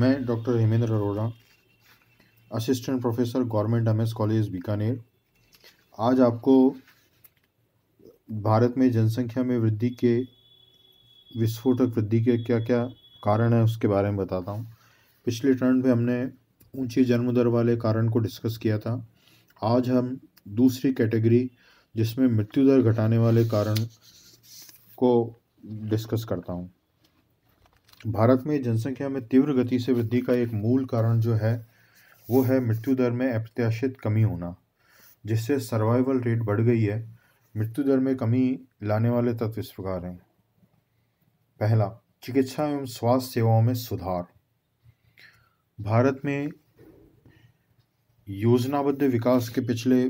मैं doctor Hemendra Arora assistant professor government M S college Bikaner आज आपको भारत में जनसंख्या में वृद्धि के विस्फोटक वृद्धि के क्या क्या कारण हैं उसके बारे में बताता हूँ पिछले टर्न पे हमने ऊंची जन्म दर वाले कारण को डिस्कस किया था आज हम दूसरी कैटेगरी जिसमें मृत्यु दर घटाने वाले कारण को डिस्कस करता हूँ भारत में जनसंख्या में तीव्र गति से वृद्धि का एक मूल कारण जो है वो है मृत्यु दर में अप्रत्याशित कमी होना जिससे सर्वाइवल रेट बढ़ गई है मृत्यु दर में कमी लाने वाले तत्व इस प्रकार हैं पहला चिकित्सा एवं स्वास्थ्य सेवाओं में सुधार भारत में योजनाबद्ध विकास के पिछले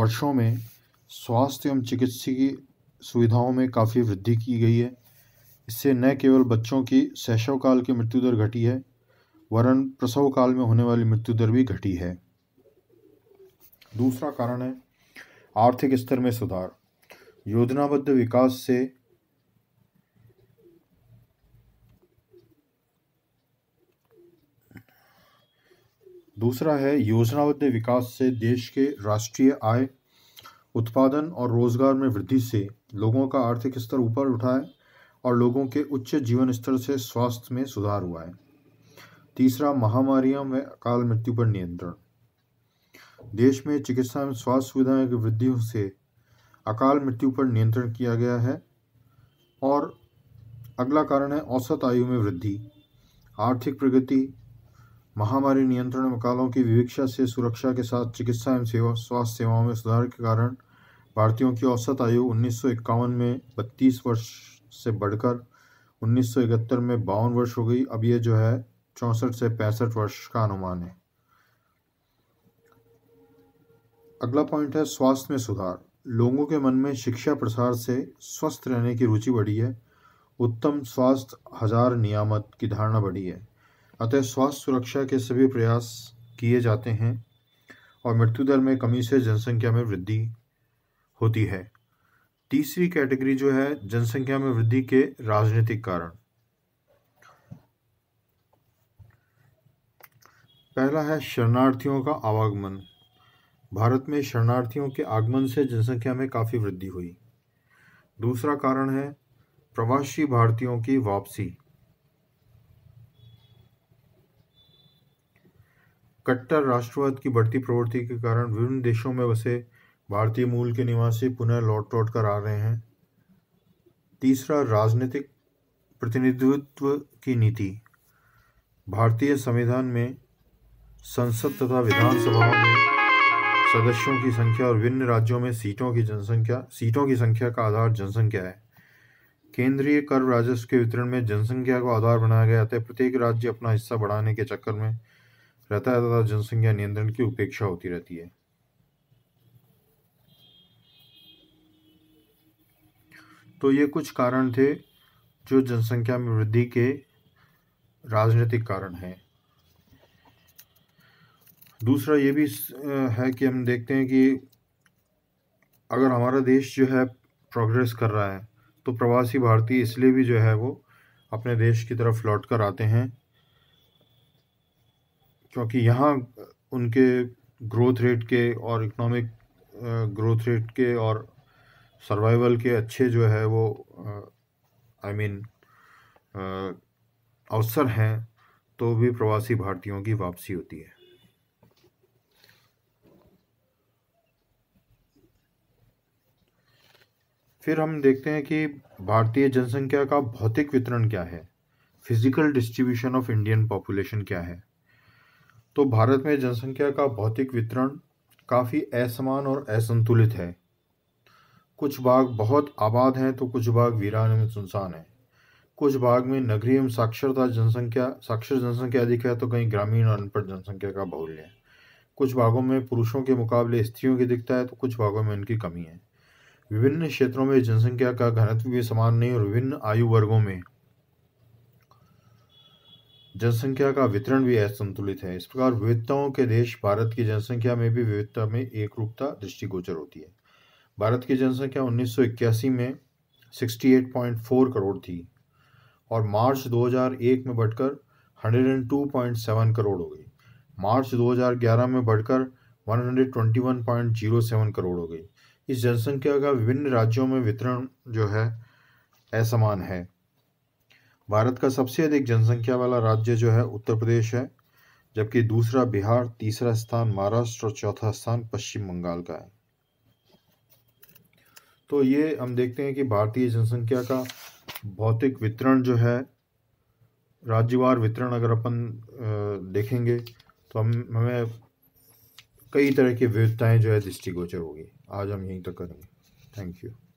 वर्षों में स्वास्थ्य एवं चिकित्सीय सुविधाओं में काफ़ी वृद्धि की गई है इससे न केवल बच्चों की शैशव काल की मृत्यु दर घटी है वरन प्रसव काल में होने वाली मृत्यु दर भी घटी है दूसरा कारण है आर्थिक स्तर में सुधार योजनाबद्ध विकास से दूसरा है योजनाबद्ध विकास से देश के राष्ट्रीय आय उत्पादन और रोजगार में वृद्धि से लोगों का आर्थिक स्तर ऊपर उठा है और लोगों के उच्च जीवन स्तर से स्वास्थ्य में सुधार हुआ है तीसरा महामारियों में अकाल मृत्यु पर नियंत्रण देश में चिकित्सा एवं स्वास्थ्य सुविधाओं की वृद्धि से अकाल मृत्यु पर नियंत्रण किया गया है और अगला कारण है औसत आयु में वृद्धि आर्थिक प्रगति महामारी नियंत्रण में की विवेक्षा से सुरक्षा के साथ चिकित्सा एवं सेवा स्वास्थ्य सेवाओं में सुधार के कारण भारतीयों की औसत आयु उन्नीस में बत्तीस वर्ष से बढ़कर 1971 में बावन वर्ष हो गई अब ये जो है चौंसठ से पैंसठ वर्ष का अनुमान है अगला पॉइंट है स्वास्थ्य में सुधार लोगों के मन में शिक्षा प्रसार से स्वस्थ रहने की रुचि बढ़ी है उत्तम स्वास्थ्य हजार नियामत की धारणा बढ़ी है अतः स्वास्थ्य सुरक्षा के सभी प्रयास किए जाते हैं और मृत्यु दर में कमी से जनसंख्या में वृद्धि होती है तीसरी कैटेगरी जो है जनसंख्या में वृद्धि के राजनीतिक कारण पहला है शरणार्थियों का आवागमन भारत में शरणार्थियों के आगमन से जनसंख्या में काफ़ी वृद्धि हुई दूसरा कारण है प्रवासी भारतीयों की वापसी कट्टर राष्ट्रवाद की बढ़ती प्रवृत्ति के कारण विभिन्न देशों में बसे भारतीय मूल के निवासी पुनः लौट लौट कर आ रहे हैं तीसरा राजनीतिक प्रतिनिधित्व की नीति भारतीय संविधान में संसद तथा विधानसभा में सदस्यों की संख्या और विभिन्न राज्यों में सीटों की जनसंख्या सीटों की संख्या का आधार जनसंख्या है केंद्रीय कर राजस्व के वितरण में जनसंख्या को आधार बनाया गया था प्रत्येक राज्य अपना हिस्सा बढ़ाने के चक्कर में रहता है तथा जनसंख्या नियंत्रण की उपेक्षा होती रहती है तो ये कुछ कारण थे जो जनसंख्या में वृद्धि के राजनीतिक कारण हैं दूसरा ये भी है कि हम देखते हैं कि अगर हमारा देश जो है प्रोग्रेस कर रहा है तो प्रवासी भारतीय इसलिए भी जो है वो अपने देश की तरफ लौट कर आते हैं क्योंकि यहाँ उनके ग्रोथ रेट के और इकोनॉमिक ग्रोथ रेट के और सर्वाइवल के अच्छे जो है वो आई मीन अवसर हैं तो भी प्रवासी भारतीयों की वापसी होती है फिर हम देखते हैं कि भारतीय जनसंख्या का भौतिक वितरण क्या है physical distribution of Indian population क्या है तो भारत में जनसंख्या का भौतिक वितरण काफ़ी असमान और असंतुलित है कुछ बाग बहुत आबाद हैं तो कुछ बाग वीरान एवं सुनसान हैं कुछ बाग में नगरीय एवं साक्षरता जनसंख्या साक्षर जनसंख्या अधिक है तो कहीं ग्रामीण और अनपढ़ जनसंख्या का बहुल्य है कुछ भागों में पुरुषों के मुकाबले स्त्रियों की दिखता है तो कुछ भागों में उनकी कमी है विभिन्न क्षेत्रों में जनसंख्या का घनत्व भी समान नहीं और विभिन्न आयु वर्गों में जनसंख्या का वितरण भी असंतुलित है इस प्रकार विविधताओं के देश भारत की जनसंख्या में भी विविधता में एक रूपता दृष्टिगोचर होती है भारत की जनसंख्या 1981 में 68.4 करोड़ थी और मार्च 2001 में बढ़कर 102.7 करोड़ हो गई मार्च 2011 में बढ़कर 121.07 करोड़ हो गई इस जनसंख्या का विभिन्न राज्यों में वितरण जो है असमान है भारत का सबसे अधिक जनसंख्या वाला राज्य जो है उत्तर प्रदेश है जबकि दूसरा बिहार तीसरा स्थान महाराष्ट्र और चौथा स्थान पश्चिम बंगाल का है तो ये हम देखते हैं कि भारतीय जनसंख्या का भौतिक वितरण जो है राज्यवार वितरण अगर अपन देखेंगे तो हम हमें कई तरह की विविधताएं जो है दृष्टिगोचर होगी आज हम यहीं तक करेंगे थैंक यू